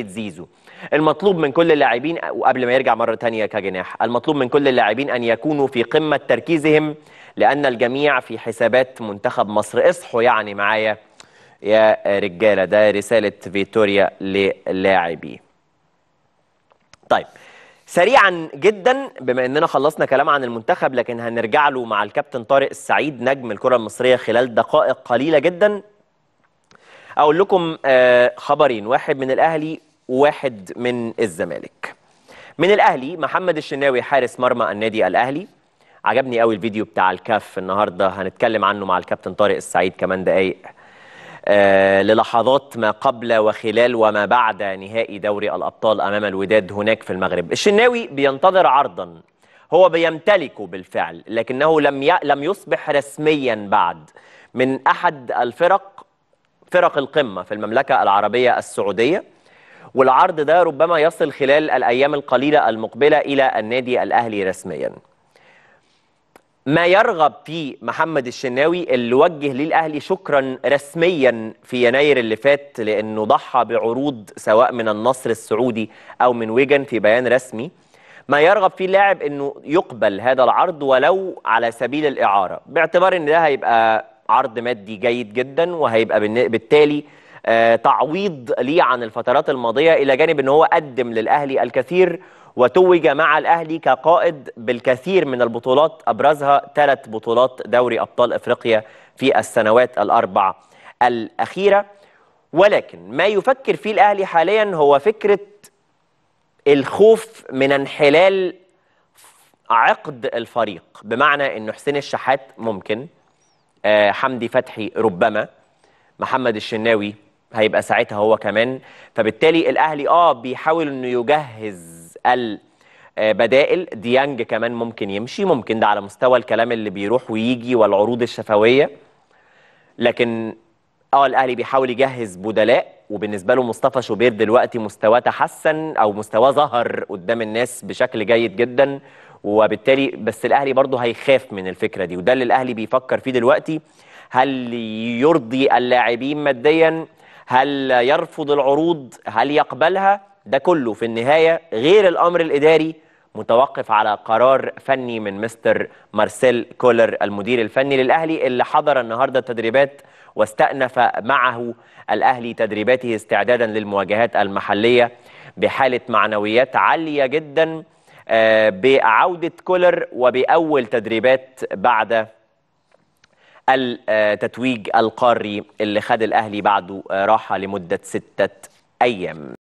زيزو المطلوب من كل اللاعبين وقبل ما يرجع مره ثانيه كجناح المطلوب من كل اللاعبين ان يكونوا في قمه تركيزهم لان الجميع في حسابات منتخب مصر اصحوا يعني معايا يا رجاله ده رساله فيتوريا للاعبيه طيب سريعا جدا بما اننا خلصنا كلام عن المنتخب لكن هنرجع له مع الكابتن طارق السعيد نجم الكره المصريه خلال دقائق قليله جدا اقول لكم آه، خبرين واحد من الاهلي وواحد من الزمالك من الاهلي محمد الشناوي حارس مرمى النادي الاهلي عجبني قوي الفيديو بتاع الكاف النهارده هنتكلم عنه مع الكابتن طارق السعيد كمان دقايق آه للحظات ما قبل وخلال وما بعد نهائي دوري الابطال امام الوداد هناك في المغرب الشناوي بينتظر عرضا هو بيمتلكه بالفعل لكنه لم ي... لم يصبح رسميا بعد من احد الفرق فرق القمة في المملكة العربية السعودية والعرض ده ربما يصل خلال الأيام القليلة المقبلة إلى النادي الأهلي رسمياً ما يرغب فيه محمد الشناوي اللي وجه للاهلي شكرا رسميا في يناير اللي فات لانه ضحى بعروض سواء من النصر السعودي او من ويجن في بيان رسمي ما يرغب فيه اللاعب انه يقبل هذا العرض ولو على سبيل الاعاره باعتبار ان ده هيبقى عرض مادي جيد جدا وهيبقى بالتالي آه، تعويض ليه عن الفترات الماضيه الى جانب ان هو قدم للاهلي الكثير وتوج مع الاهلي كقائد بالكثير من البطولات ابرزها ثلاث بطولات دوري ابطال افريقيا في السنوات الاربع الاخيره ولكن ما يفكر فيه الاهلي حاليا هو فكره الخوف من انحلال عقد الفريق بمعنى ان حسين الشحات ممكن آه، حمدي فتحي ربما محمد الشناوي هيبقى ساعتها هو كمان فبالتالي الاهلي اه بيحاول انه يجهز البدائل ديانج كمان ممكن يمشي ممكن ده على مستوى الكلام اللي بيروح ويجي والعروض الشفويه لكن اه الاهلي بيحاول يجهز بدلاء وبالنسبه له مصطفى شوبير دلوقتي مستواه تحسن او مستواه ظهر قدام الناس بشكل جيد جدا وبالتالي بس الاهلي برضه هيخاف من الفكره دي وده اللي الاهلي بيفكر فيه دلوقتي هل يرضي اللاعبين ماديا هل يرفض العروض هل يقبلها ده كله في النهايه غير الامر الاداري متوقف على قرار فني من مستر مارسيل كولر المدير الفني للاهلي اللي حضر النهارده التدريبات واستأنف معه الأهلي تدريباته استعدادا للمواجهات المحلية بحالة معنويات عالية جدا آه، بعودة كولر وبأول تدريبات بعد التتويج القاري اللي خد الأهلي بعده آه، راحة لمدة ستة أيام